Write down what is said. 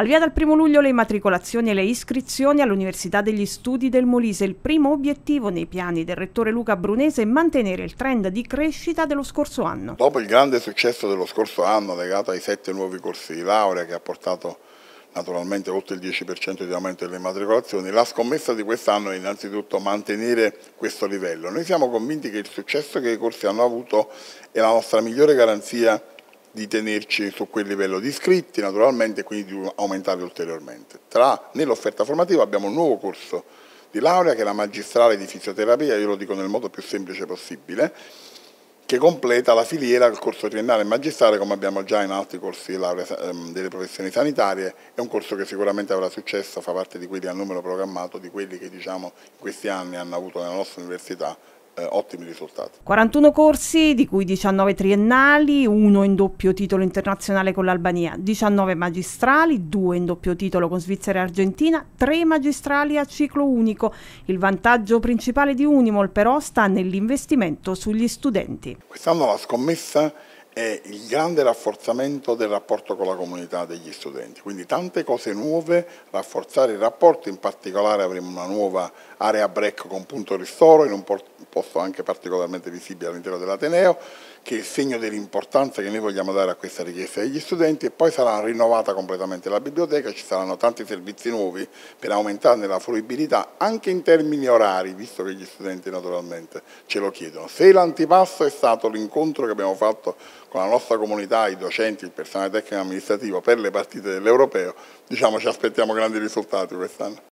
Al via dal 1 luglio le immatricolazioni e le iscrizioni all'Università degli Studi del Molise. Il primo obiettivo nei piani del rettore Luca Brunese è mantenere il trend di crescita dello scorso anno. Dopo il grande successo dello scorso anno legato ai sette nuovi corsi di laurea che ha portato naturalmente oltre il 10% di aumento delle immatricolazioni, la scommessa di quest'anno è innanzitutto mantenere questo livello. Noi siamo convinti che il successo che i corsi hanno avuto è la nostra migliore garanzia di tenerci su quel livello di iscritti naturalmente e quindi di aumentarli ulteriormente. nell'offerta formativa abbiamo un nuovo corso di laurea che è la magistrale di fisioterapia, io lo dico nel modo più semplice possibile, che completa la filiera il corso triennale magistrale come abbiamo già in altri corsi di laurea ehm, delle professioni sanitarie, è un corso che sicuramente avrà successo, fa parte di quelli al numero programmato, di quelli che diciamo in questi anni hanno avuto nella nostra università eh, ottimi risultati. 41 corsi, di cui 19 triennali, uno in doppio titolo internazionale con l'Albania, 19 magistrali, due in doppio titolo con Svizzera e Argentina, tre magistrali a ciclo unico. Il vantaggio principale di Unimol però sta nell'investimento sugli studenti. Quest'anno la scommessa è il grande rafforzamento del rapporto con la comunità degli studenti, quindi tante cose nuove, rafforzare il rapporto, in particolare avremo una nuova area break con punto ristoro in un posto anche particolarmente visibile all'interno dell'Ateneo, che è il segno dell'importanza che noi vogliamo dare a questa richiesta degli studenti e poi sarà rinnovata completamente la biblioteca, ci saranno tanti servizi nuovi per aumentarne la fruibilità anche in termini orari, visto che gli studenti naturalmente ce lo chiedono. Se l'antipasto è stato l'incontro che abbiamo fatto con la nostra comunità, i docenti, il personale tecnico e amministrativo per le partite dell'Europeo, diciamo ci aspettiamo grandi risultati quest'anno.